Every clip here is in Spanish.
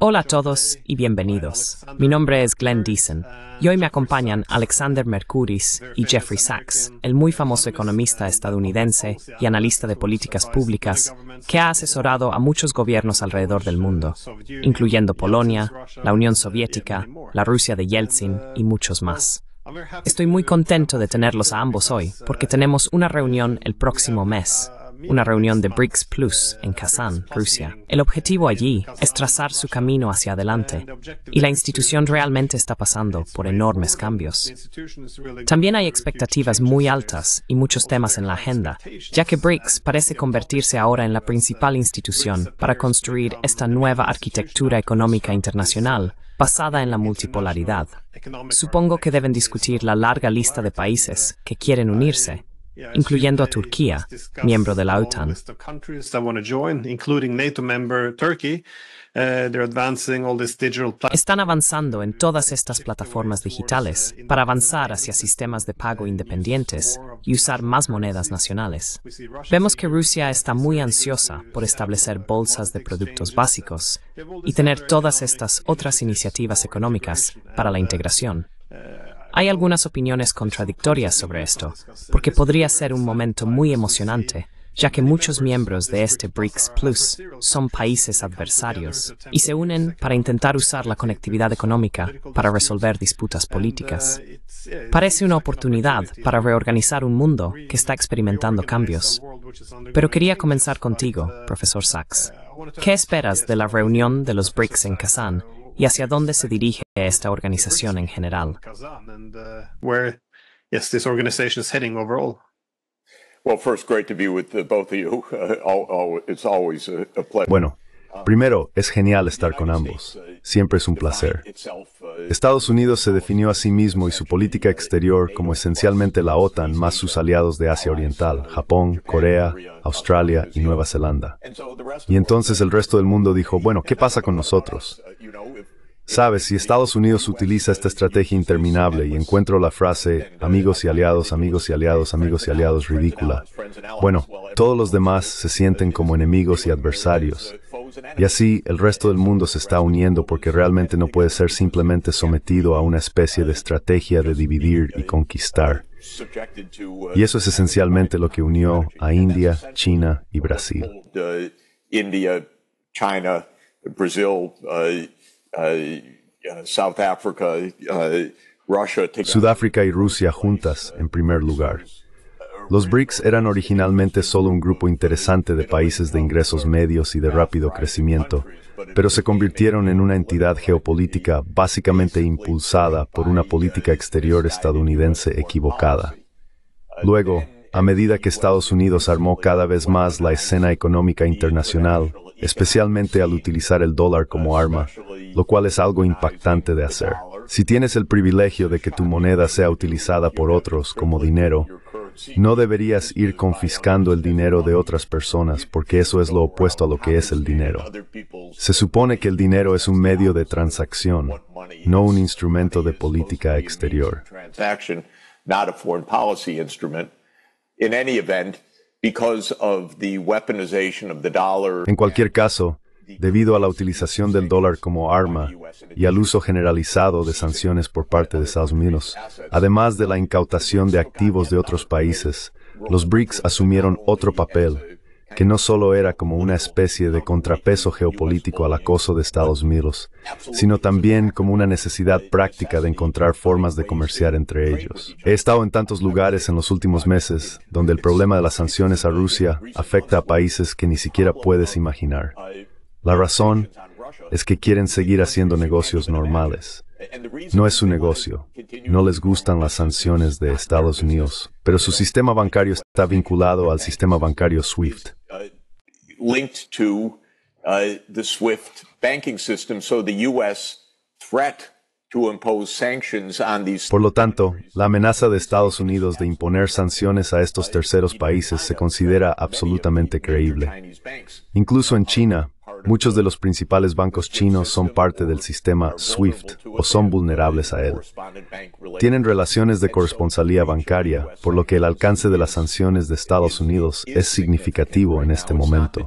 Hola a todos y bienvenidos. Mi nombre es Glenn Deason y hoy me acompañan Alexander Mercuris y Jeffrey Sachs, el muy famoso economista estadounidense y analista de políticas públicas que ha asesorado a muchos gobiernos alrededor del mundo, incluyendo Polonia, la Unión Soviética, la Rusia de Yeltsin y muchos más. Estoy muy contento de tenerlos a ambos hoy porque tenemos una reunión el próximo mes una reunión de BRICS Plus en Kazán, Rusia. El objetivo allí es trazar su camino hacia adelante y la institución realmente está pasando por enormes cambios. También hay expectativas muy altas y muchos temas en la agenda, ya que BRICS parece convertirse ahora en la principal institución para construir esta nueva arquitectura económica internacional basada en la multipolaridad. Supongo que deben discutir la larga lista de países que quieren unirse incluyendo a Turquía, miembro de la OTAN. Están avanzando en todas estas plataformas digitales para avanzar hacia sistemas de pago independientes y usar más monedas nacionales. Vemos que Rusia está muy ansiosa por establecer bolsas de productos básicos y tener todas estas otras iniciativas económicas para la integración. Hay algunas opiniones contradictorias sobre esto, porque podría ser un momento muy emocionante, ya que muchos miembros de este BRICS Plus son países adversarios y se unen para intentar usar la conectividad económica para resolver disputas políticas. Parece una oportunidad para reorganizar un mundo que está experimentando cambios. Pero quería comenzar contigo, profesor Sachs. ¿Qué esperas de la reunión de los BRICS en Kazán y hacia dónde se dirige esta organización en general. Bueno, ah, primero, es genial estar con ambos. Uh, Siempre es un placer. Uh, Estados Unidos se definió a sí mismo y su política exterior como esencialmente la OTAN uh, más sus aliados de Asia Oriental, Japón, Corea, Australia y Nueva Zelanda. Y entonces el resto del mundo dijo, bueno, ¿qué pasa con nosotros? Sabes, si Estados Unidos utiliza esta estrategia interminable y encuentro la frase amigos y aliados, amigos y aliados, amigos y aliados ridícula, bueno, todos los demás se sienten como enemigos y adversarios. Y así el resto del mundo se está uniendo porque realmente no puede ser simplemente sometido a una especie de estrategia de dividir y conquistar. Y eso es esencialmente lo que unió a India, China y Brasil. Eh, Uh, uh, uh, Sudáfrica y Rusia juntas, en primer lugar. Los BRICS eran originalmente solo un grupo interesante de países de ingresos medios y de rápido crecimiento, pero se convirtieron en una entidad geopolítica básicamente impulsada por una política exterior estadounidense equivocada. Luego, a medida que Estados Unidos armó cada vez más la escena económica internacional, especialmente al utilizar el dólar como arma, lo cual es algo impactante de hacer. Si tienes el privilegio de que tu moneda sea utilizada por otros como dinero, no deberías ir confiscando el dinero de otras personas porque eso es lo opuesto a lo que es el dinero. Se supone que el dinero es un medio de transacción, no un instrumento de política exterior. En cualquier caso, debido a la utilización del dólar como arma y al uso generalizado de sanciones por parte de Estados Unidos, además de la incautación de activos de otros países, los BRICS asumieron otro papel que no solo era como una especie de contrapeso geopolítico al acoso de Estados Unidos, sino también como una necesidad práctica de encontrar formas de comerciar entre ellos. He estado en tantos lugares en los últimos meses donde el problema de las sanciones a Rusia afecta a países que ni siquiera puedes imaginar. La razón es que quieren seguir haciendo negocios normales. No es su negocio. No les gustan las sanciones de Estados Unidos, pero su sistema bancario está vinculado al sistema bancario SWIFT, linked to uh, the SWIFT banking system. So the U.S. threat Por lo tanto, la amenaza de Estados Unidos de imponer sanciones a estos terceros países se considera absolutamente creíble. Incluso en China, Muchos de los principales bancos chinos son parte del sistema SWIFT o son vulnerables a él. Tienen relaciones de corresponsalía bancaria, por lo que el alcance de las sanciones de Estados Unidos es significativo en este momento.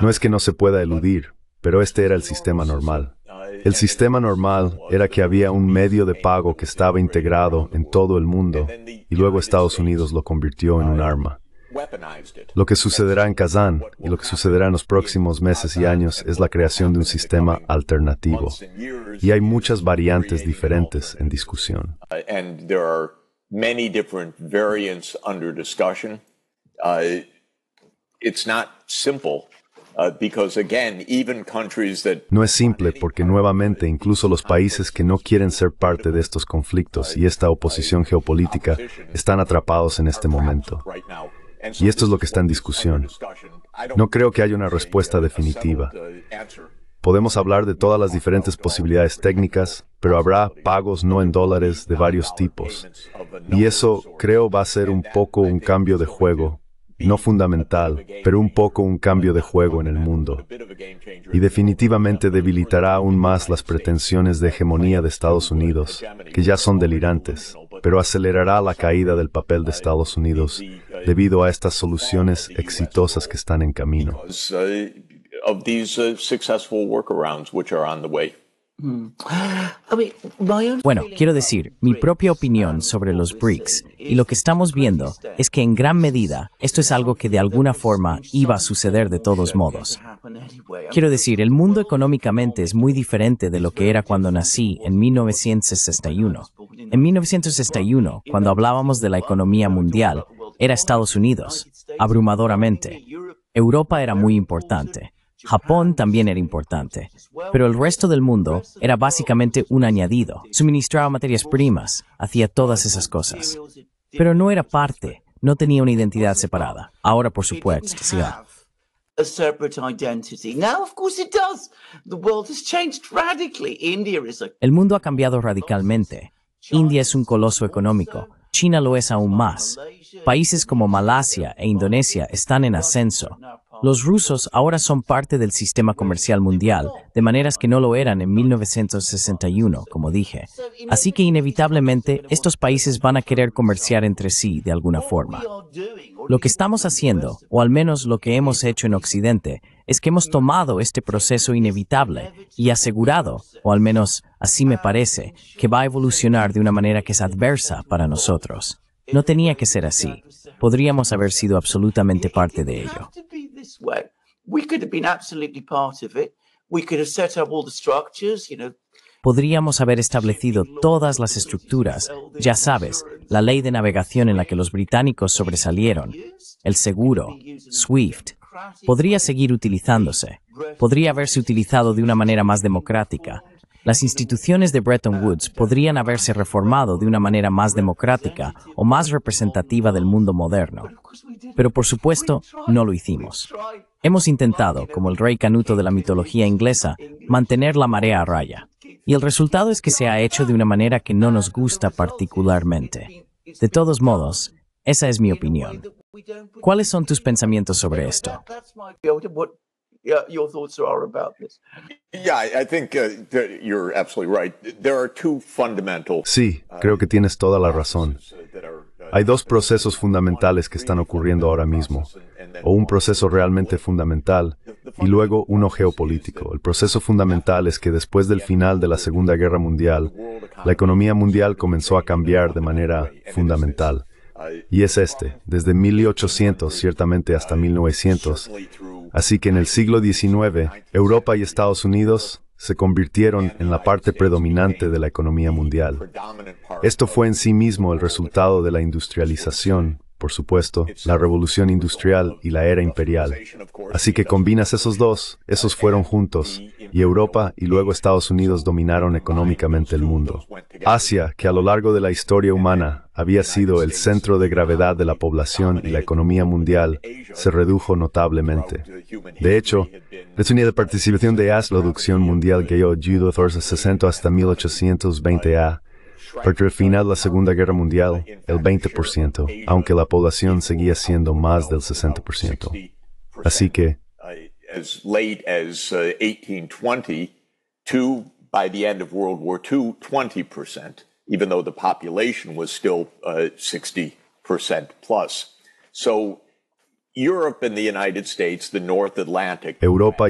No es que no se pueda eludir, pero este era el sistema normal. El sistema normal era que había un medio de pago que estaba integrado en todo el mundo y luego Estados Unidos lo convirtió en un arma. Lo que sucederá en Kazán y lo que sucederá en los próximos meses y años es la creación de un sistema alternativo. Y hay muchas variantes diferentes en discusión. Uh, uh, uh, no es simple porque nuevamente incluso los países que no quieren ser parte de estos conflictos y esta oposición geopolítica están atrapados en este momento. Y esto es lo que está en discusión. No creo que haya una uh, respuesta definitiva. Uh, Podemos hablar de todas las diferentes posibilidades técnicas, pero habrá pagos no en dólares de varios tipos. Y eso creo va a ser un poco un cambio de juego no fundamental, pero un poco un cambio de juego en el mundo, y definitivamente debilitará aún más las pretensiones de hegemonía de Estados Unidos, que ya son delirantes, pero acelerará la caída del papel de Estados Unidos debido a estas soluciones exitosas que están en camino. Mm. Bueno, quiero decir, mi propia opinión sobre los BRICS eh, y lo que estamos viendo es que en gran medida esto es algo que de alguna forma eh, iba a suceder de todos modos. Quiero decir, el mundo económicamente es muy diferente de lo que era cuando nací en 1961. En 1961, cuando hablábamos de la economía mundial, era Estados Unidos, abrumadoramente. Europa era muy importante. Japón también era importante, pero el resto del mundo era básicamente un añadido. Suministraba materias primas, hacía todas esas cosas. Pero no era parte, no tenía una identidad separada. Ahora, por supuesto, sí. El mundo ha cambiado radicalmente. India es un coloso económico. China lo es aún más. Países como Malasia e Indonesia están en ascenso. Los rusos ahora son parte del sistema comercial mundial, de maneras que no lo eran en 1961, como dije. Así que inevitablemente estos países van a querer comerciar entre sí de alguna forma. Lo que estamos haciendo, o al menos lo que hemos hecho en Occidente, es que hemos tomado este proceso inevitable y asegurado, o al menos así me parece, que va a evolucionar de una manera que es adversa para nosotros. No tenía que ser así. Podríamos haber sido absolutamente parte de ello podríamos haber establecido todas las estructuras, ya sabes, la ley de navegación en la que los británicos sobresalieron, el seguro, SWIFT, podría seguir utilizándose, podría haberse utilizado de una manera más democrática, las instituciones de Bretton Woods podrían haberse reformado de una manera más democrática o más representativa del mundo moderno. Pero por supuesto, no lo hicimos. Hemos intentado, como el rey canuto de la mitología inglesa, mantener la marea a raya. Y el resultado es que se ha hecho de una manera que no nos gusta particularmente. De todos modos, esa es mi opinión. ¿Cuáles son tus pensamientos sobre esto? Sí, creo que tienes toda la razón. Uh, uh, Hay dos procesos fundamentales que están ocurriendo ahora mismo, o un proceso realmente fundamental y luego uno geopolítico. El proceso fundamental es que después del final de la Segunda Guerra Mundial, la economía mundial comenzó a cambiar de manera fundamental. Y es este, desde 1800 ciertamente hasta 1900, Así que en el siglo XIX, Europa y Estados Unidos se convirtieron en la parte predominante de la economía mundial. Esto fue en sí mismo el resultado de la industrialización, por supuesto, la revolución industrial y la era imperial. Así que combinas esos dos, esos fueron juntos, y Europa y luego Estados Unidos dominaron económicamente el mundo. Asia, que a lo largo de la historia humana había sido el centro de gravedad de la población y la economía mundial, se redujo notablemente. De hecho, la unidad de participación de AS la producción mundial que yo Judith 60 hasta 1820A, porque al final de la Segunda Guerra Mundial, el 20%, aunque la población seguía siendo más del 60%. Así que, as 1820 uh, by the end of World War II, 20 even though the population was still 60% uh, plus. So Europa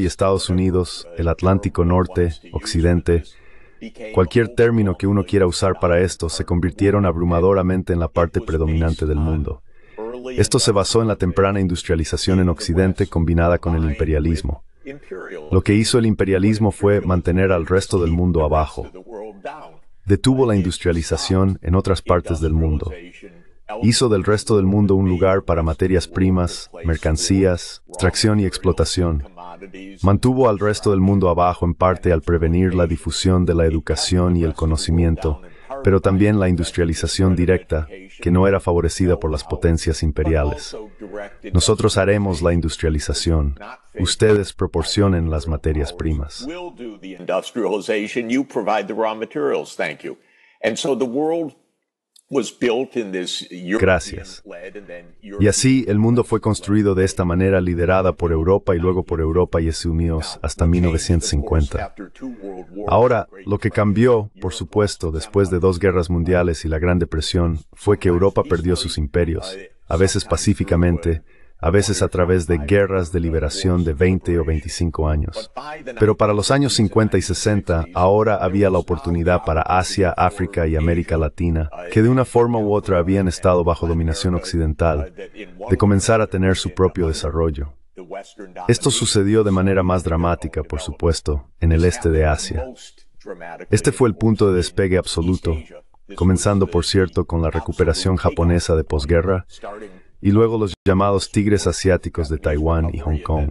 y Estados Unidos, el Atlántico Norte, Occidente, cualquier término que uno quiera usar para esto, se convirtieron abrumadoramente en la parte predominante del mundo. Esto se basó en la temprana industrialización en Occidente combinada con el imperialismo. Lo que hizo el imperialismo fue mantener al resto del mundo abajo detuvo la industrialización en otras partes del mundo. Hizo del resto del mundo un lugar para materias primas, mercancías, extracción y explotación. Mantuvo al resto del mundo abajo en parte al prevenir la difusión de la educación y el conocimiento pero también la industrialización directa, que no era favorecida por las potencias imperiales. Nosotros haremos la industrialización, ustedes proporcionen las materias primas. Gracias. Y así el mundo fue construido de esta manera, liderada por Europa y luego por Europa y Estados hasta 1950. Ahora, lo que cambió, por supuesto, después de dos guerras mundiales y la Gran Depresión, fue que Europa perdió sus imperios, a veces pacíficamente, a veces a través de guerras de liberación de 20 o 25 años. Pero para los años 50 y 60 ahora había la oportunidad para Asia, África y América Latina, que de una forma u otra habían estado bajo dominación occidental, de comenzar a tener su propio desarrollo. Esto sucedió de manera más dramática, por supuesto, en el este de Asia. Este fue el punto de despegue absoluto, comenzando por cierto con la recuperación japonesa de posguerra y luego los llamados tigres asiáticos de Taiwán y Hong Kong.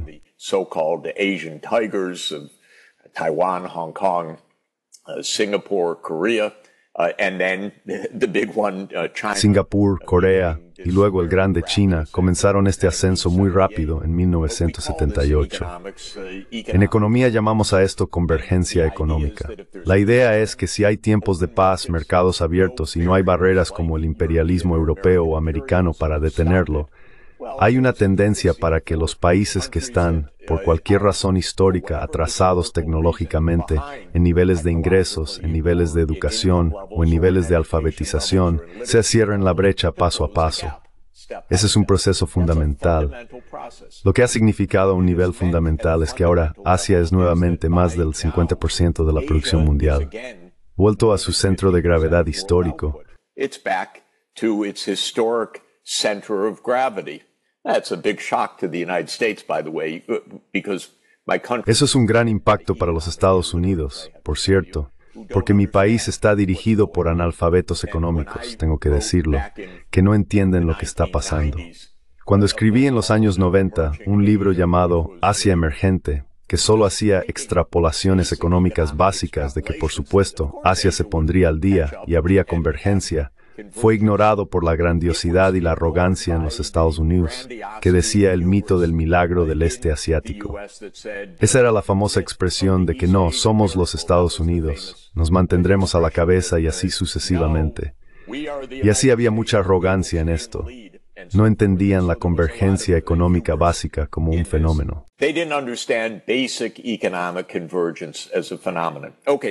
Taiwan, Hong Kong, uh, Singapore, Korea. Singapur, Corea y luego el uh, grande China comenzaron este ascenso muy rápido en 1978. Uh, uh, en economía llamamos a esto convergencia económica. La idea es que si hay tiempos de paz, mercados abiertos y no hay barreras como el imperialismo europeo o americano para detenerlo, hay una tendencia para que los países que están, por cualquier razón histórica, atrasados tecnológicamente en niveles de ingresos, en niveles de educación o en niveles de alfabetización, se cierren la brecha paso a paso. Ese es un proceso fundamental. Lo que ha significado a un nivel fundamental es que ahora Asia es nuevamente más del 50% de la producción mundial, vuelto a su centro de gravedad histórico eso es un gran impacto para los Estados Unidos, por cierto, porque mi país está dirigido por analfabetos económicos, tengo que decirlo, que no entienden lo que está pasando. Cuando escribí en los años 90 un libro llamado Asia Emergente, que solo hacía extrapolaciones económicas básicas de que, por supuesto, Asia se pondría al día y habría convergencia, fue ignorado por la grandiosidad y la arrogancia en los Estados Unidos, que decía el mito del milagro del este asiático. Esa era la famosa expresión de que no, somos los Estados Unidos, nos mantendremos a la cabeza y así sucesivamente. Y así había mucha arrogancia en esto. No entendían la convergencia económica básica como un fenómeno. Okay,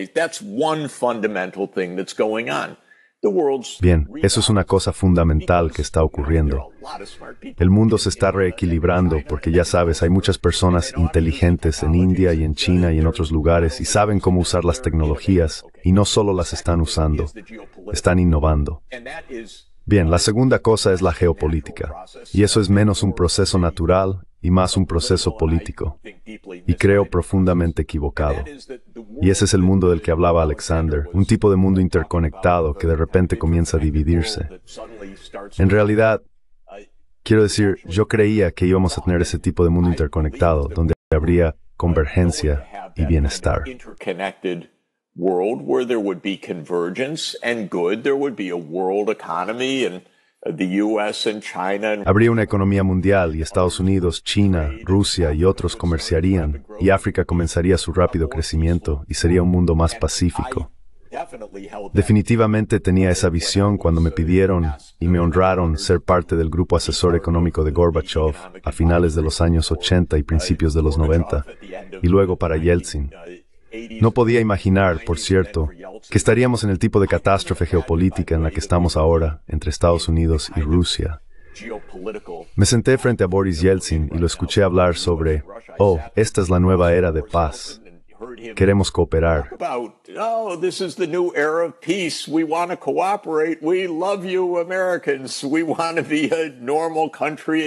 that's one fundamental thing that's going on. Bien, eso es una cosa fundamental que está ocurriendo. El mundo se está reequilibrando porque ya sabes, hay muchas personas inteligentes en India y en China y en otros lugares y saben cómo usar las tecnologías y no solo las están usando, están innovando. Bien, la segunda cosa es la geopolítica. Y eso es menos un proceso natural y más un proceso político, y creo profundamente equivocado. Y ese es el mundo del que hablaba Alexander, un tipo de mundo interconectado que de repente comienza a dividirse. En realidad, quiero decir, yo creía que íbamos a tener ese tipo de mundo interconectado, donde habría convergencia y bienestar. Habría una economía mundial y Estados Unidos, China, Rusia y otros comerciarían y África comenzaría su rápido crecimiento y sería un mundo más pacífico. Definitivamente tenía esa visión cuando me pidieron y me honraron ser parte del grupo asesor económico de Gorbachev a finales de los años 80 y principios de los 90 y luego para Yeltsin. No podía imaginar, por cierto, que estaríamos en el tipo de catástrofe geopolítica en la que estamos ahora entre Estados Unidos y Rusia. Me senté frente a Boris Yeltsin y lo escuché hablar sobre, oh, esta es la nueva era de paz. Queremos cooperar.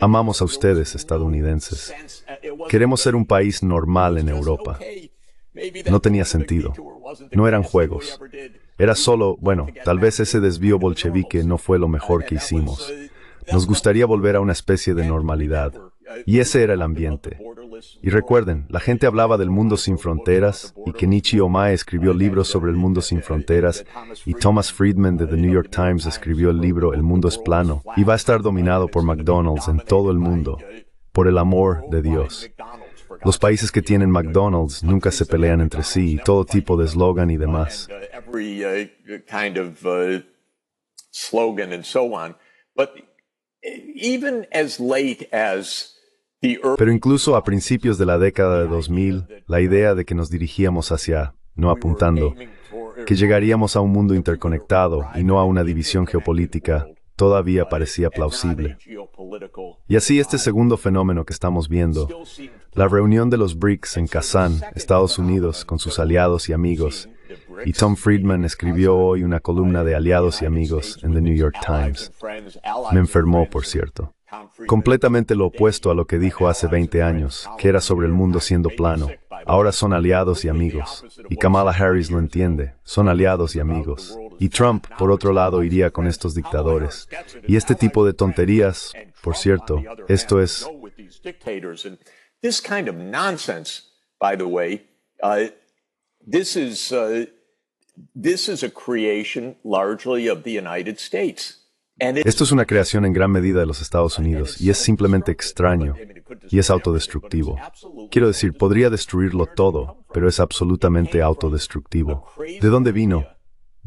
Amamos a ustedes, estadounidenses. Queremos ser un país normal en Europa. No tenía sentido. No eran juegos. Era solo, bueno, tal vez ese desvío bolchevique no fue lo mejor que hicimos. Uh, Nos gustaría volver a una especie de normalidad. Uh, y ese era el ambiente. Y recuerden, la gente hablaba del mundo sin fronteras y que Kenichi Omae escribió libros sobre el mundo sin uh, fronteras y Thomas Friedman de The New York Times escribió el libro El mundo es plano y va a estar dominado por McDonald's en todo el mundo, por el amor de Dios. Los países que tienen McDonald's nunca se pelean entre sí, todo tipo de eslogan y demás. Pero incluso a principios de la década de 2000, la idea de que nos dirigíamos hacia, no apuntando, que llegaríamos a un mundo interconectado y no a una división geopolítica, todavía parecía plausible. Y así este segundo fenómeno que estamos viendo, la reunión de los BRICS en Kazán, Estados Unidos, con sus aliados y amigos, y Tom Friedman escribió hoy una columna de aliados y amigos en The New York Times. Me enfermó, por cierto. Completamente lo opuesto a lo que dijo hace 20 años, que era sobre el mundo siendo plano. Ahora son aliados y amigos. Y Kamala Harris lo entiende, son aliados y amigos. Y Trump, por otro lado, iría con estos dictadores. Y este tipo de tonterías, por cierto, esto es... Esto es una creación en gran medida de los Estados Unidos y es simplemente extraño y es autodestructivo. Quiero decir, podría destruirlo todo, pero es absolutamente autodestructivo. ¿De dónde vino?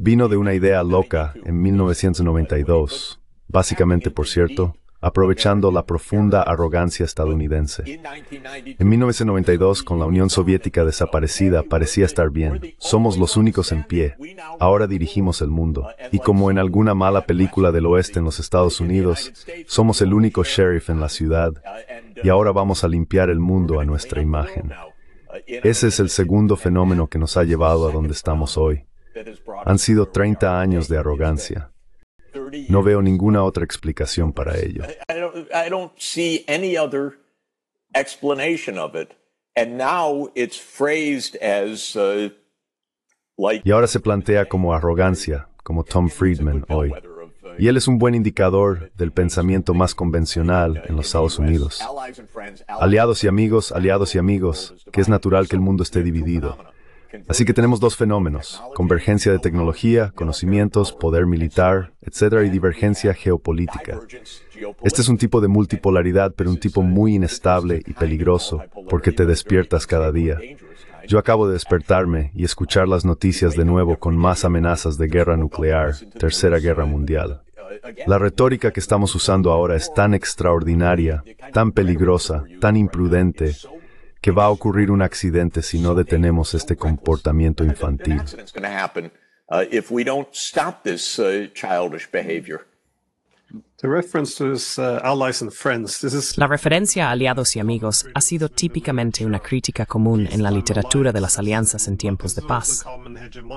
vino de una idea loca en 1992, básicamente por cierto, aprovechando la profunda arrogancia estadounidense. En 1992, con la Unión Soviética desaparecida, parecía estar bien. Somos los únicos en pie. Ahora dirigimos el mundo. Y como en alguna mala película del oeste en los Estados Unidos, somos el único sheriff en la ciudad. Y ahora vamos a limpiar el mundo a nuestra imagen. Ese es el segundo fenómeno que nos ha llevado a donde estamos hoy. Han sido 30 años de arrogancia. No veo ninguna otra explicación para ello. Y ahora se plantea como arrogancia, como Tom Friedman hoy. Y él es un buen indicador del pensamiento más convencional en los Estados Unidos. Aliados y amigos, aliados y amigos, que es natural que el mundo esté dividido. Así que tenemos dos fenómenos, convergencia de tecnología, conocimientos, poder militar, etcétera, y divergencia geopolítica. Este es un tipo de multipolaridad, pero un tipo muy inestable y peligroso, porque te despiertas cada día. Yo acabo de despertarme y escuchar las noticias de nuevo con más amenazas de guerra nuclear, tercera guerra mundial. La retórica que estamos usando ahora es tan extraordinaria, tan peligrosa, tan imprudente, que va a ocurrir un accidente si no detenemos este comportamiento infantil. Uh, uh, la referencia a aliados y amigos ha sido típicamente una crítica común en la literatura de las alianzas en tiempos de paz,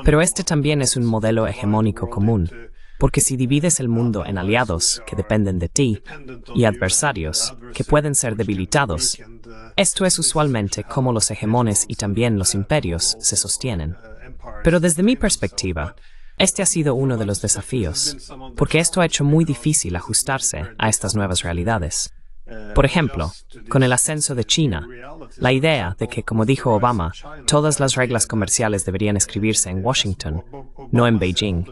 pero este también es un modelo hegemónico común porque si divides el mundo en aliados que dependen de ti y adversarios que pueden ser debilitados, esto es usualmente como los hegemones y también los imperios se sostienen. Pero desde mi perspectiva, este ha sido uno de los desafíos, porque esto ha hecho muy difícil ajustarse a estas nuevas realidades. Por ejemplo, con el ascenso de China, la idea de que, como dijo Obama, todas las reglas comerciales deberían escribirse en Washington, no en Beijing,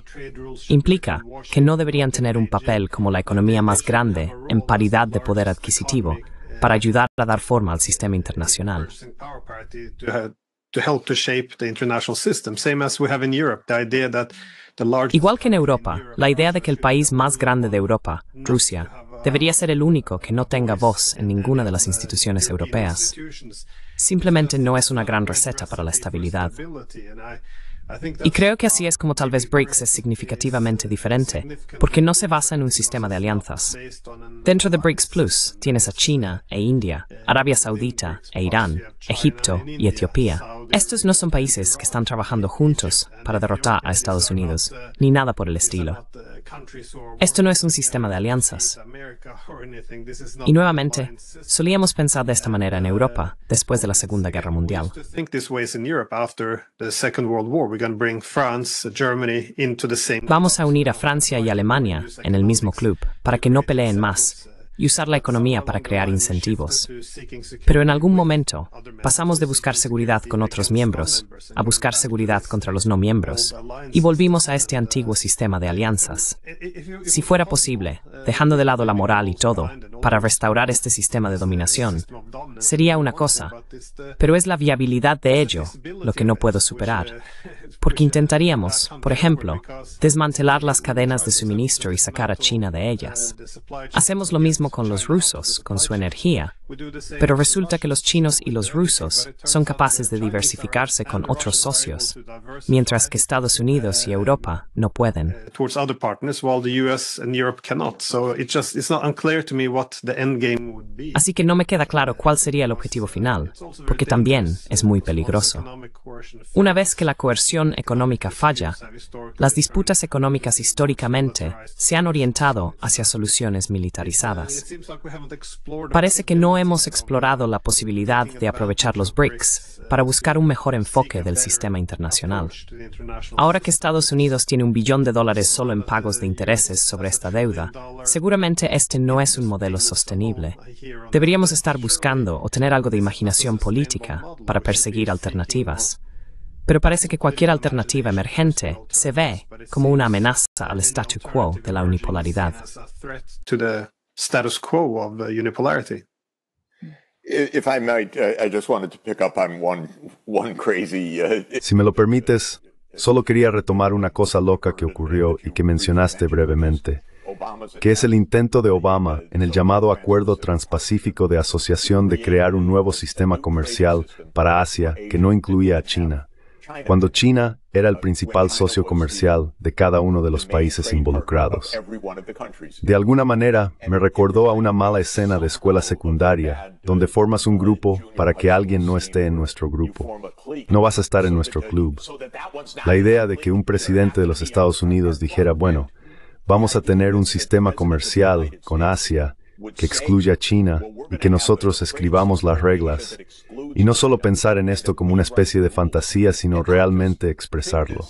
implica que no deberían tener un papel como la economía más grande en paridad de poder adquisitivo para ayudar a dar forma al sistema internacional. Igual que en Europa, la idea de que el país más grande de Europa, Rusia, debería ser el único que no tenga voz en ninguna de las instituciones europeas. Simplemente no es una gran receta para la estabilidad. Y creo que así es como tal vez BRICS es significativamente diferente, porque no se basa en un sistema de alianzas. Dentro de BRICS Plus tienes a China e India, Arabia Saudita e Irán, Egipto y Etiopía. Estos no son países que están trabajando juntos para derrotar a Estados Unidos, ni nada por el estilo. Esto no es un sistema de alianzas. Y nuevamente, solíamos pensar de esta manera en Europa después de la Segunda Guerra Mundial. Vamos a unir a Francia y Alemania en el mismo club para que no peleen más y usar la economía para crear incentivos. Pero en algún momento pasamos de buscar seguridad con otros miembros a buscar seguridad contra los no miembros y volvimos a este antiguo sistema de alianzas. Si fuera posible, dejando de lado la moral y todo, para restaurar este sistema de dominación sería una cosa, pero es la viabilidad de ello lo que no puedo superar, porque intentaríamos, por ejemplo, desmantelar las cadenas de suministro y sacar a China de ellas. Hacemos lo mismo con los rusos, con su energía, pero resulta que los chinos y los rusos son capaces de diversificarse con otros socios, mientras que Estados Unidos y Europa no pueden. Así que no me queda claro cuál sería el objetivo final, porque también es muy peligroso. Una vez que la coerción económica falla, las disputas económicas históricamente se han orientado hacia soluciones militarizadas. Parece que no hemos explorado la posibilidad de aprovechar los BRICS para buscar un mejor enfoque del sistema internacional. Ahora que Estados Unidos tiene un billón de dólares solo en pagos de intereses sobre esta deuda, seguramente este no es un modelo sostenible. Deberíamos estar buscando o tener algo de imaginación política para perseguir alternativas. Pero parece que cualquier alternativa emergente se ve como una amenaza al statu quo de la unipolaridad si me lo permites, solo quería retomar una cosa loca que ocurrió y que mencionaste brevemente, que es el intento de Obama en el llamado Acuerdo Transpacífico de Asociación de crear un nuevo sistema comercial para Asia que no incluía a China cuando China era el principal socio comercial de cada uno de los países involucrados. De alguna manera, me recordó a una mala escena de escuela secundaria, donde formas un grupo para que alguien no esté en nuestro grupo. No vas a estar en nuestro club. La idea de que un presidente de los Estados Unidos dijera, bueno, vamos a tener un sistema comercial con Asia que excluya a China y que nosotros escribamos las reglas. Y no solo pensar en esto como una especie de fantasía, sino realmente expresarlo.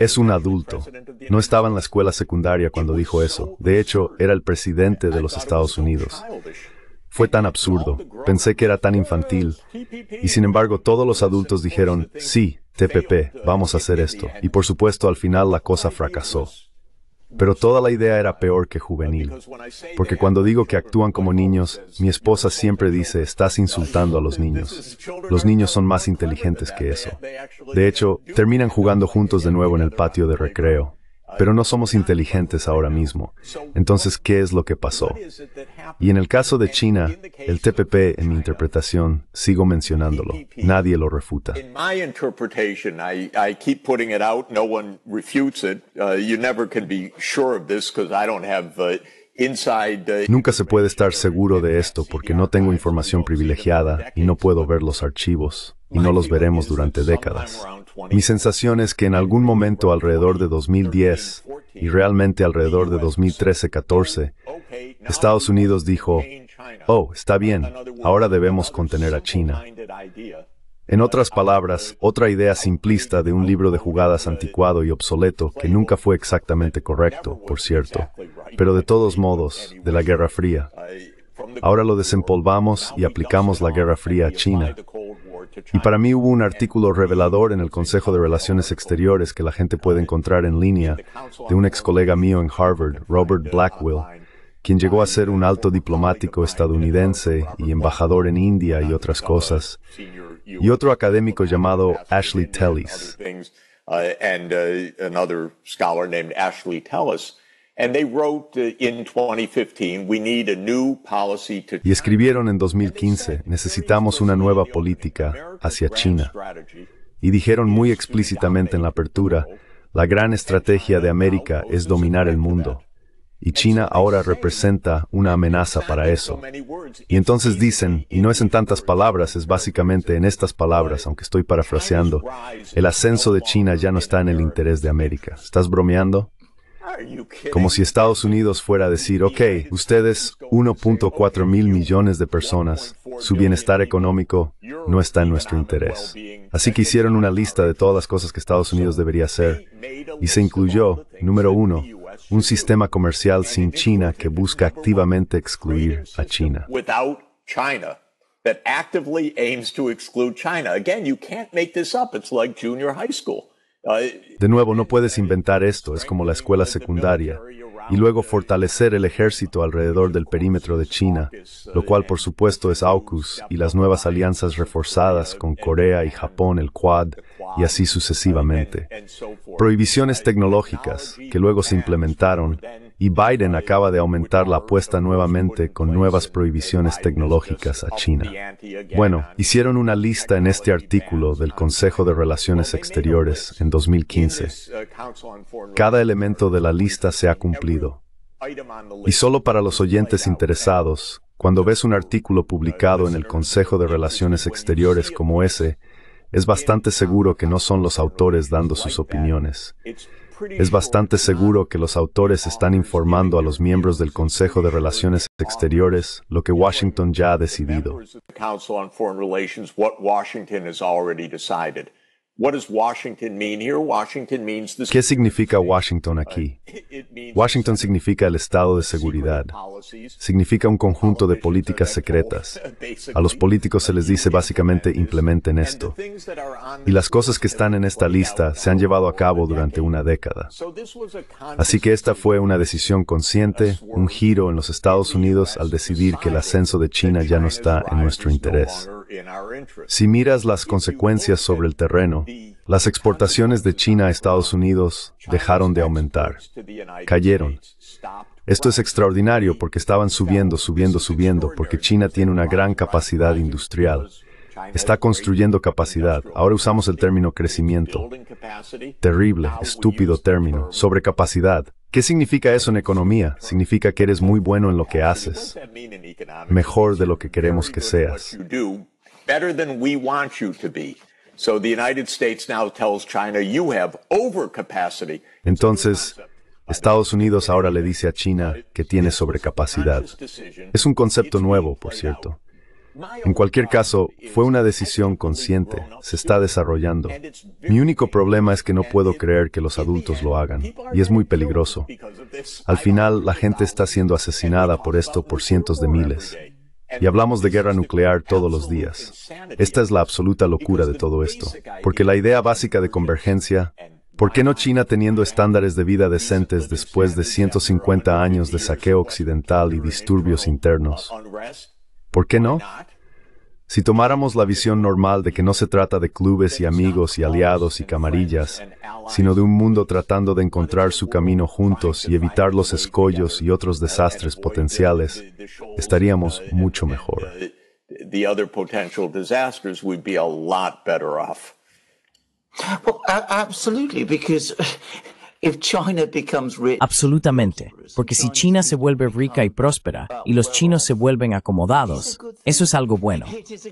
Es un adulto. No estaba en la escuela secundaria cuando dijo eso. De hecho, era el presidente de los Estados Unidos. Fue tan absurdo, pensé que era tan infantil, y sin embargo todos los adultos dijeron, sí, TPP, vamos a hacer esto, y por supuesto al final la cosa fracasó. Pero toda la idea era peor que juvenil, porque cuando digo que actúan como niños, mi esposa siempre dice, estás insultando a los niños. Los niños son más inteligentes que eso. De hecho, terminan jugando juntos de nuevo en el patio de recreo, pero no somos inteligentes ahora mismo. Entonces, ¿qué es lo que pasó? Y en el caso de China, el TPP, en mi interpretación, sigo mencionándolo. Nadie lo refuta. Nunca se puede estar seguro de esto porque no tengo información privilegiada y no puedo ver los archivos y no los veremos durante décadas. Mi sensación es que en algún momento alrededor de 2010 y realmente alrededor de 2013-14, Estados Unidos dijo, oh, está bien, ahora debemos contener a China. En otras palabras, otra idea simplista de un libro de jugadas anticuado y obsoleto que nunca fue exactamente correcto, por cierto, pero de todos modos, de la Guerra Fría. Ahora lo desempolvamos y aplicamos la Guerra Fría a China. Y para mí hubo un artículo revelador en el Consejo de Relaciones Exteriores que la gente puede encontrar en línea de un ex colega mío en Harvard, Robert Blackwell, quien llegó a ser un alto diplomático estadounidense y embajador en India y otras cosas, y otro académico llamado Ashley Tellis. Uh, y escribieron en 2015, necesitamos una nueva política hacia China. Y dijeron muy explícitamente en la apertura, la gran estrategia de América es dominar el mundo. Y China ahora representa una amenaza para eso. Y entonces dicen, y no es en tantas palabras, es básicamente en estas palabras, aunque estoy parafraseando, el ascenso de China ya no está en el interés de América. ¿Estás bromeando? Como si Estados Unidos fuera a decir, ok, ustedes, 1.4 mil millones de personas, su bienestar económico no está en nuestro interés. Así que hicieron una lista de todas las cosas que Estados Unidos debería hacer y se incluyó, número uno, un sistema comercial sin China que busca activamente excluir a China. China. Again, you can't make this up. It's like junior high school. De nuevo, no puedes inventar esto, es como la escuela secundaria, y luego fortalecer el ejército alrededor del perímetro de China, lo cual por supuesto es AUKUS y las nuevas alianzas reforzadas con Corea y Japón, el Quad, y así sucesivamente. Prohibiciones tecnológicas, que luego se implementaron, y Biden acaba de aumentar la apuesta nuevamente con nuevas prohibiciones tecnológicas a China. Bueno, hicieron una lista en este artículo del Consejo de Relaciones Exteriores en 2015. Cada elemento de la lista se ha cumplido. Y solo para los oyentes interesados, cuando ves un artículo publicado en el Consejo de Relaciones Exteriores como ese, es bastante seguro que no son los autores dando sus opiniones. Es bastante seguro que los autores están informando a los miembros del Consejo de Relaciones Exteriores lo que Washington ya ha decidido. ¿Qué significa Washington aquí? Washington significa el estado de seguridad. Significa un conjunto de políticas secretas. A los políticos se les dice básicamente implementen esto. Y las cosas que están en esta lista se han llevado a cabo durante una década. Así que esta fue una decisión consciente, un giro en los Estados Unidos al decidir que el ascenso de China ya no está en nuestro interés. Si miras las consecuencias sobre el terreno, las exportaciones de China a Estados Unidos dejaron de aumentar, cayeron. Esto es extraordinario porque estaban subiendo, subiendo, subiendo, porque China tiene una gran capacidad industrial. Está construyendo capacidad. Ahora usamos el término crecimiento. Terrible, estúpido término. Sobrecapacidad. ¿Qué significa eso en economía? Significa que eres muy bueno en lo que haces, mejor de lo que queremos que seas. Entonces, Estados Unidos ahora le dice a China que tiene sobrecapacidad. Es un concepto nuevo, por cierto. En cualquier caso, fue una decisión consciente, se está desarrollando. Mi único problema es que no puedo creer que los adultos lo hagan, y es muy peligroso. Al final, la gente está siendo asesinada por esto por cientos de miles. Y hablamos de guerra nuclear todos los días. Esta es la absoluta locura de todo esto, porque la idea básica de convergencia, ¿por qué no China teniendo estándares de vida decentes después de 150 años de saqueo occidental y disturbios internos? ¿Por qué no? Si tomáramos la visión normal de que no se trata de clubes y amigos y aliados y camarillas, sino de un mundo tratando de encontrar su camino juntos y evitar los escollos y otros desastres potenciales, estaríamos mucho mejor. Well, Absolutamente, porque si China se vuelve rica y próspera y los chinos se vuelven acomodados, eso es algo bueno.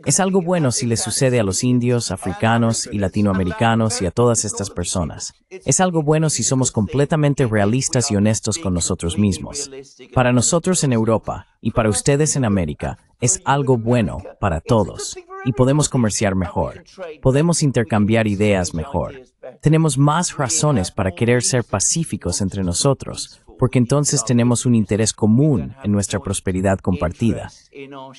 Es algo bueno si le sucede a los indios, africanos y latinoamericanos y a todas estas personas. Es algo bueno si somos completamente realistas y honestos con nosotros mismos. Para nosotros en Europa y para ustedes en América, es algo bueno para todos y podemos comerciar mejor. Podemos intercambiar ideas mejor tenemos más razones para querer ser pacíficos entre nosotros, porque entonces tenemos un interés común en nuestra prosperidad compartida.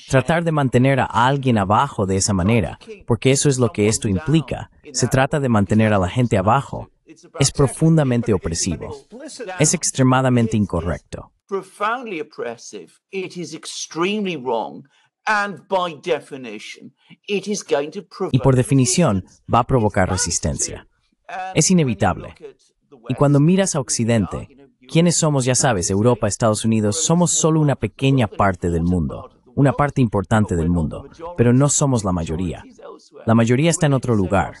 Tratar de mantener a alguien abajo de esa manera, porque eso es lo que esto implica, se trata de mantener a la gente abajo, es profundamente opresivo, es extremadamente incorrecto. Y por definición, va a provocar resistencia. Es inevitable. Y cuando miras a Occidente, ¿quiénes somos? Ya sabes, Europa, Estados Unidos, somos solo una pequeña parte del mundo, una parte importante del mundo, pero no somos la mayoría. La mayoría está en otro lugar.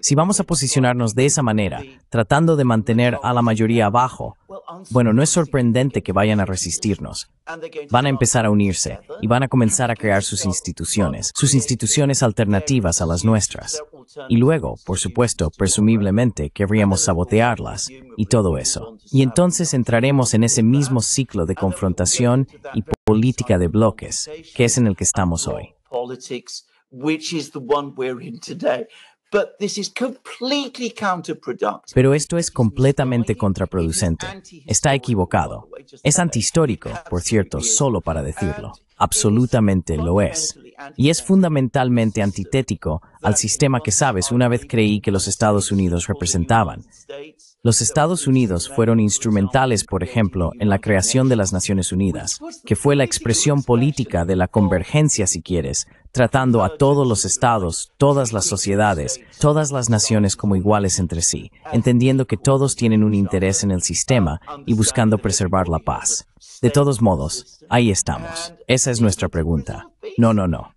Si vamos a posicionarnos de esa manera, tratando de mantener a la mayoría abajo, bueno, no es sorprendente que vayan a resistirnos. Van a empezar a unirse y van a comenzar a crear sus instituciones, sus instituciones alternativas a las nuestras y luego, por supuesto, presumiblemente querríamos sabotearlas y todo eso. Y entonces entraremos en ese mismo ciclo de confrontación y política de bloques, que es en el que estamos hoy. Pero esto es completamente contraproducente. Está equivocado. Es antihistórico, por cierto, solo para decirlo. Absolutamente lo es y es fundamentalmente antitético al sistema que sabes una vez creí que los Estados Unidos representaban. Los Estados Unidos fueron instrumentales, por ejemplo, en la creación de las Naciones Unidas, que fue la expresión política de la convergencia, si quieres, tratando a todos los estados, todas las sociedades, todas las naciones como iguales entre sí, entendiendo que todos tienen un interés en el sistema y buscando preservar la paz. De todos modos, ahí estamos. Esa es nuestra pregunta. No, no, no.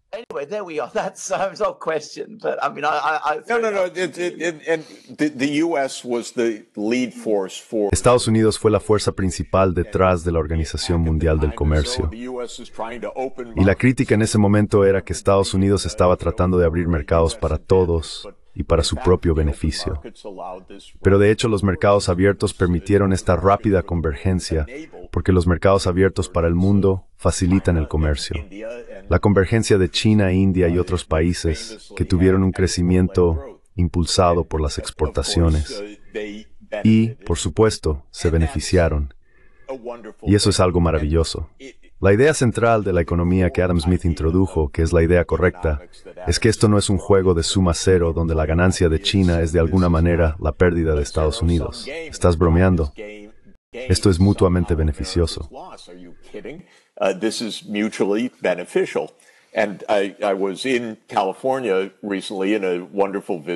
Estados Unidos fue la fuerza principal detrás de la Organización Mundial del Comercio. Y la crítica en ese momento era que Estados Unidos estaba tratando de abrir mercados para todos, y para su propio beneficio. Pero de hecho los mercados abiertos permitieron esta rápida convergencia porque los mercados abiertos para el mundo facilitan el comercio. La convergencia de China, India y otros países que tuvieron un crecimiento impulsado por las exportaciones y, por supuesto, se beneficiaron. Y eso es algo maravilloso. La idea central de la economía que Adam Smith introdujo, que es la idea correcta, es que esto no es un juego de suma cero donde la ganancia de China es de alguna manera la pérdida de Estados Unidos. Estás bromeando. Esto es mutuamente beneficioso. Uh,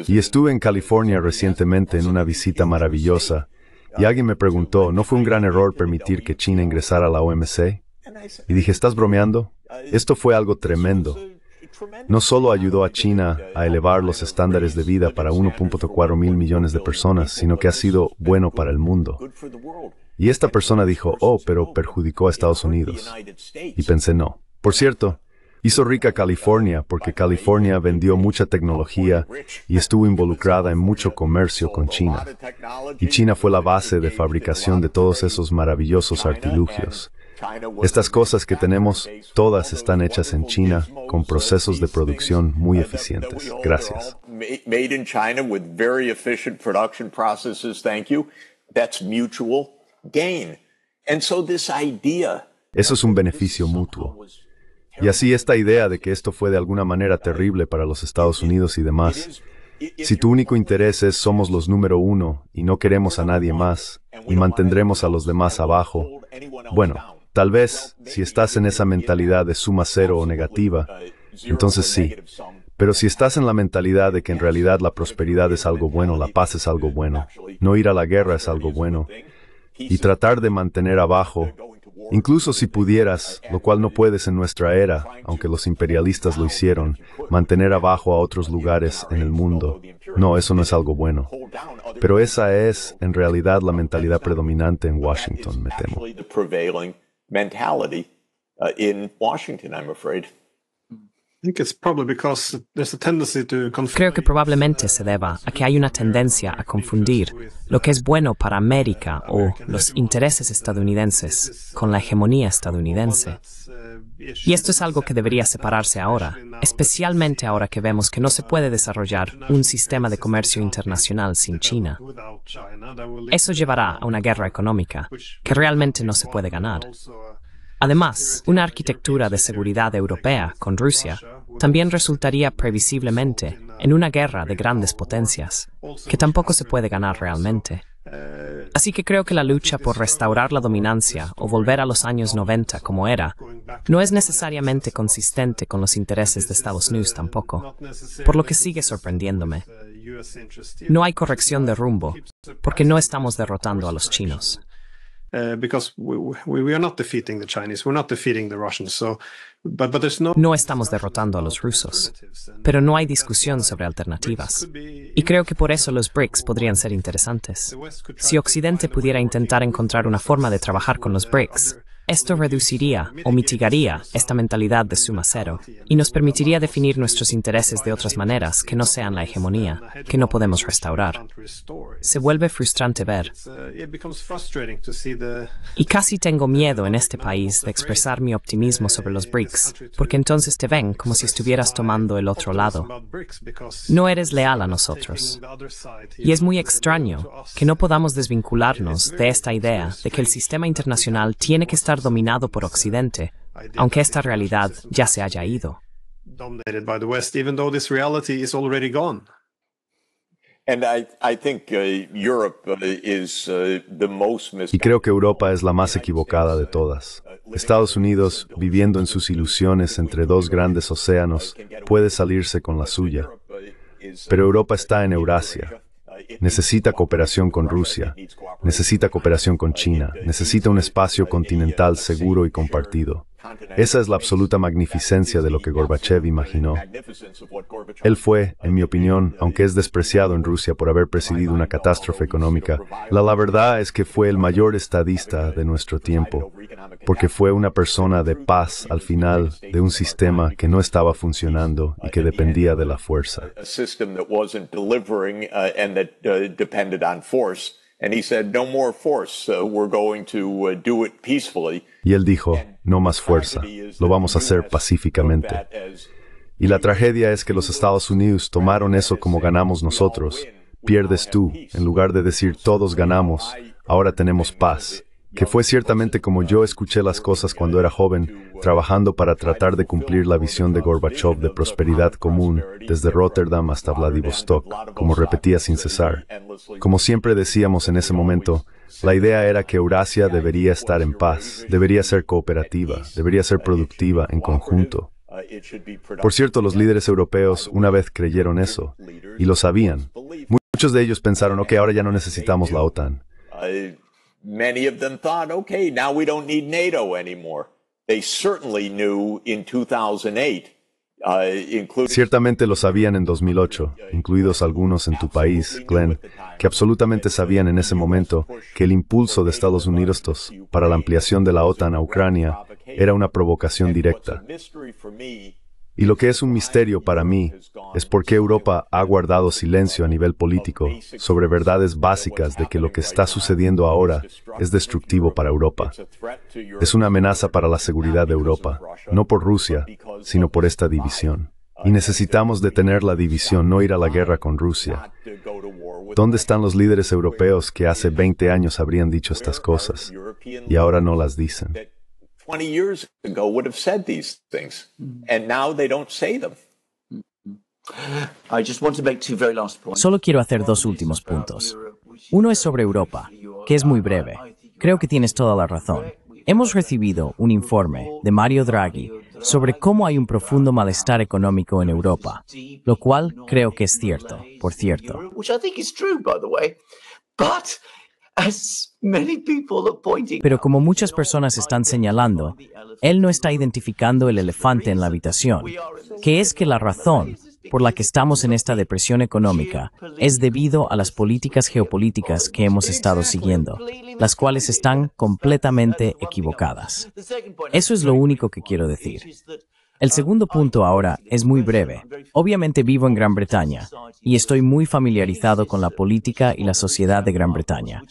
y estuve en California recientemente en una visita maravillosa y alguien me preguntó, ¿no fue un gran error permitir que China ingresara a la OMC? Y dije, ¿estás bromeando? Esto fue algo tremendo. No solo ayudó a China a elevar los estándares de vida para 1.4 mil millones de personas, sino que ha sido bueno para el mundo. Y esta persona dijo, oh, pero perjudicó a Estados Unidos. Y pensé, no. Por cierto, hizo rica California porque California vendió mucha tecnología y estuvo involucrada en mucho comercio con China. Y China fue la base de fabricación de todos esos maravillosos artilugios. Estas cosas que tenemos, todas están hechas en China con procesos de producción muy eficientes. Gracias. Made in China with very efficient production processes. Thank you. That's mutual. Eso es un beneficio mutuo. Y así esta idea de que esto fue de alguna manera terrible para los Estados Unidos y demás, si tu único interés es somos los número uno y no queremos a nadie más y mantendremos a los demás abajo, bueno, tal vez si estás en esa mentalidad de suma cero o negativa, entonces sí. Pero si estás en la mentalidad de que en realidad la prosperidad es algo bueno, la paz es algo bueno, no ir a la guerra es algo bueno, y tratar de mantener abajo, incluso si pudieras, lo cual no puedes en nuestra era, aunque los imperialistas lo hicieron, mantener abajo a otros lugares en el mundo. No, eso no es algo bueno. Pero esa es, en realidad, la mentalidad predominante en Washington, me temo. Creo que probablemente se deba a que hay una tendencia a confundir lo que es bueno para América o los intereses estadounidenses con la hegemonía estadounidense. Y esto es algo que debería separarse ahora, especialmente ahora que vemos que no se puede desarrollar un sistema de comercio internacional sin China. Eso llevará a una guerra económica que realmente no se puede ganar. Además, una arquitectura de seguridad europea con Rusia también resultaría previsiblemente en una guerra de grandes potencias, que tampoco se puede ganar realmente. Así que creo que la lucha por restaurar la dominancia o volver a los años 90 como era no es necesariamente consistente con los intereses de Estados Unidos tampoco, por lo que sigue sorprendiéndome. No hay corrección de rumbo, porque no estamos derrotando a los chinos no estamos derrotando a los rusos, pero no hay discusión sobre alternativas. Y creo que por eso los BRICS podrían ser interesantes. Si Occidente pudiera intentar encontrar una forma de trabajar con los BRICS, esto reduciría o mitigaría esta mentalidad de suma cero y nos permitiría definir nuestros intereses de otras maneras que no sean la hegemonía, que no podemos restaurar. Se vuelve frustrante ver. Y casi tengo miedo en este país de expresar mi optimismo sobre los BRICS, porque entonces te ven como si estuvieras tomando el otro lado. No eres leal a nosotros. Y es muy extraño que no podamos desvincularnos de esta idea de que el sistema internacional tiene que estar dominado por Occidente, aunque esta realidad ya se haya ido. Y creo que Europa es la más equivocada de todas. Estados Unidos, viviendo en sus ilusiones entre dos grandes océanos, puede salirse con la suya. Pero Europa está en Eurasia, necesita cooperación con Rusia, necesita cooperación con China, necesita un espacio continental seguro y compartido. Esa es la absoluta magnificencia de lo que Gorbachev imaginó. Él fue, en mi opinión, aunque es despreciado en Rusia por haber presidido una catástrofe económica, la, verdad es que fue el mayor estadista de nuestro tiempo, porque fue una persona de paz al final de un sistema que no estaba funcionando y que dependía de la fuerza. Y él dijo, no más fuerza, lo vamos a hacer pacíficamente. Y la tragedia es que los Estados Unidos tomaron eso como ganamos nosotros, pierdes tú, en lugar de decir todos ganamos, ahora tenemos paz, que fue ciertamente como yo escuché las cosas cuando era joven, trabajando para tratar de cumplir la visión de Gorbachev de prosperidad común desde Rotterdam hasta Vladivostok, como repetía sin cesar. Como siempre decíamos en ese momento, la idea era que Eurasia debería estar en paz, debería ser cooperativa, debería ser productiva en conjunto. Por cierto, los líderes europeos una vez creyeron eso, y lo sabían. Muchos de ellos pensaron, ok, ahora ya no necesitamos la OTAN many of them thought, okay, now NATO Ciertamente lo sabían en 2008, incluidos algunos en tu país, Glenn, que absolutamente sabían en ese momento que el impulso de Estados Unidos para la ampliación de la OTAN a Ucrania era una provocación directa. Y lo que es un misterio para mí es por qué Europa ha guardado silencio a nivel político sobre verdades básicas de que lo que está sucediendo ahora es destructivo para Europa. Es una amenaza para la seguridad de Europa, no por Rusia, sino por esta división. Y necesitamos detener la división, no ir a la guerra con Rusia. ¿Dónde están los líderes europeos que hace 20 años habrían dicho estas cosas y ahora no las dicen? Solo quiero hacer dos últimos puntos. Uno es sobre Europa, que es muy breve. Creo que tienes toda la razón. Hemos recibido un informe de Mario Draghi sobre cómo hay un profundo malestar económico en Europa, lo cual creo que es cierto, por cierto. Pero como muchas personas están señalando, él no está identificando el elefante en la habitación, que es que la razón por la que estamos en esta depresión económica es debido a las políticas geopolíticas que hemos estado siguiendo, las cuales están completamente equivocadas. Eso es lo único que quiero decir. El segundo punto ahora es muy breve. Obviamente vivo en Gran Bretaña y estoy muy familiarizado con la política y la sociedad de Gran Bretaña.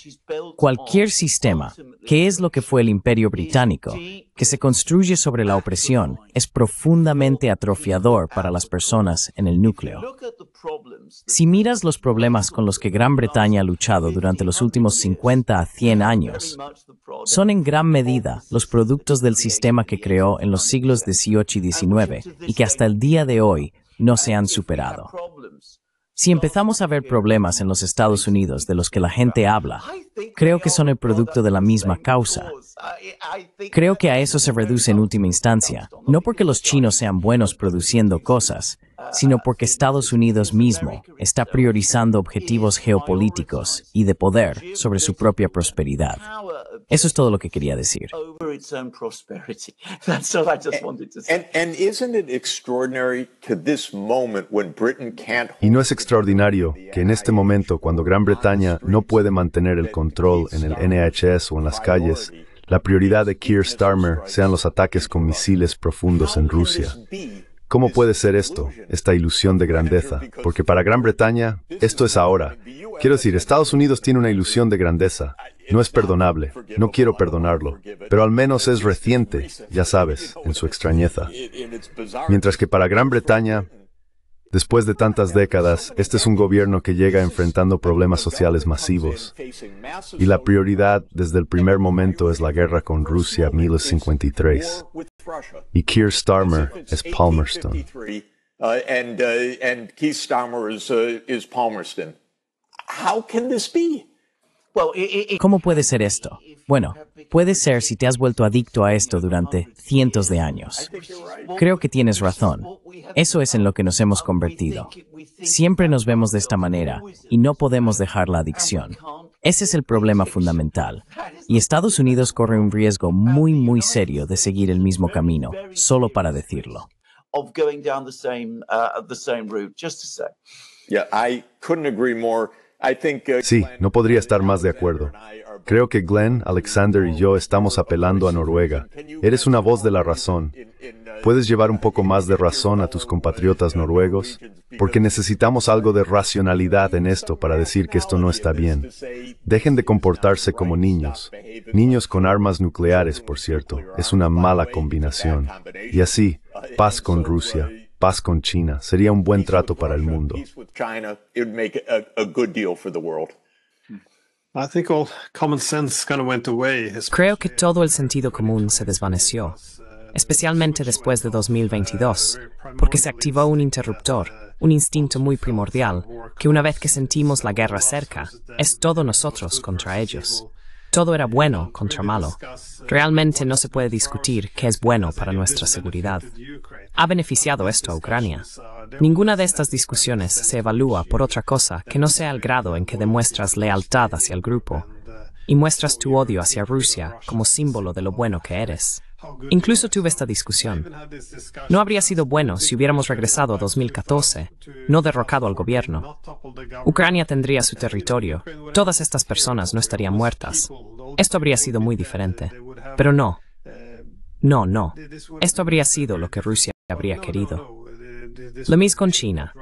Cualquier sistema qué es lo que fue el imperio británico, que se construye sobre la opresión, es profundamente atrofiador para las personas en el núcleo. Si miras los problemas con los que Gran Bretaña ha luchado durante los últimos 50 a 100 años, son en gran medida los productos del sistema que creó en los siglos XVIII y XIX y que hasta el día de hoy no se han superado. Si empezamos a ver problemas en los Estados Unidos de los que la gente habla, creo que son el producto de la misma causa. Creo que a eso se reduce en última instancia, no porque los chinos sean buenos produciendo cosas, sino porque Estados Unidos mismo está priorizando objetivos geopolíticos y de poder sobre su propia prosperidad. Eso es todo lo que quería decir. Y no es extraordinario que en este momento, cuando Gran Bretaña no puede mantener el control en el NHS o en las calles, la prioridad de Keir Starmer sean los ataques con misiles profundos en Rusia. ¿Cómo puede ser esto, esta ilusión de grandeza? Porque para Gran Bretaña, esto es ahora. Quiero decir, Estados Unidos tiene una ilusión de grandeza. No es perdonable, no quiero perdonarlo, pero al menos es reciente, ya sabes, en su extrañeza. Mientras que para Gran Bretaña, después de tantas décadas, este es un gobierno que llega enfrentando problemas sociales masivos. Y la prioridad desde el primer momento es la guerra con Rusia 1053. Y Keir Starmer es Palmerston. Palmerston. ¿Cómo puede ser esto? Bueno, puede ser si te has vuelto adicto a esto durante cientos de años. Creo que tienes razón. Eso es en lo que nos hemos convertido. Siempre nos vemos de esta manera y no podemos dejar la adicción. Ese es el problema fundamental. Y Estados Unidos corre un riesgo muy, muy serio de seguir el mismo camino, solo para decirlo. Uh, yeah, I couldn't agree more. Uh, sí, no podría estar más de acuerdo. Creo que Glenn, Alexander y yo estamos apelando a Noruega. Eres una voz de la razón. Uh, ¿Puedes llevar un poco más de razón a tus compatriotas uh, noruegos? Porque necesitamos algo de racionalidad en esto para decir que esto no está bien. Dejen de comportarse como niños. Niños con armas nucleares, por cierto, es una mala combinación. Y así, paz con Rusia paz con China. Sería un buen trato para el mundo. Creo que todo el sentido común se desvaneció, especialmente después de 2022, porque se activó un interruptor, un instinto muy primordial, que una vez que sentimos la guerra cerca, es todo nosotros contra ellos. Todo era bueno contra malo. Realmente no se puede discutir qué es bueno para nuestra seguridad. ¿Ha beneficiado esto a Ucrania? Ninguna de estas discusiones se evalúa por otra cosa que no sea el grado en que demuestras lealtad hacia el grupo y muestras tu odio hacia Rusia como símbolo de lo bueno que eres. Incluso tuve esta discusión. No habría sido bueno si hubiéramos regresado a 2014, no derrocado al gobierno. Ucrania tendría su territorio, todas estas personas no estarían muertas. Esto habría sido muy diferente. Pero no. No, no. Esto habría sido lo que Rusia habría querido. Lo mismo con China.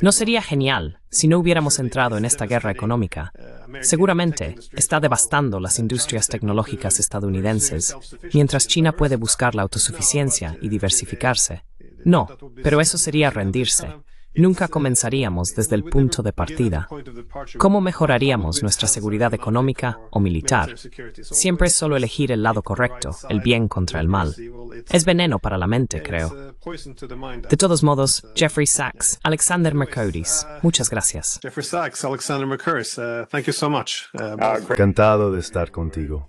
No sería genial si no hubiéramos entrado en esta guerra económica. Seguramente está devastando las industrias tecnológicas estadounidenses, mientras China puede buscar la autosuficiencia y diversificarse. No, pero eso sería rendirse. Nunca comenzaríamos desde el punto de partida. ¿Cómo mejoraríamos nuestra seguridad económica o militar? Siempre es solo elegir el lado correcto, el bien contra el mal. Es veneno para la mente, creo. De todos modos, Jeffrey Sachs, Alexander Mercouris, muchas gracias. Jeffrey Sachs, Alexander Mercuris, uh, thank you so much. Uh, Encantado de estar contigo.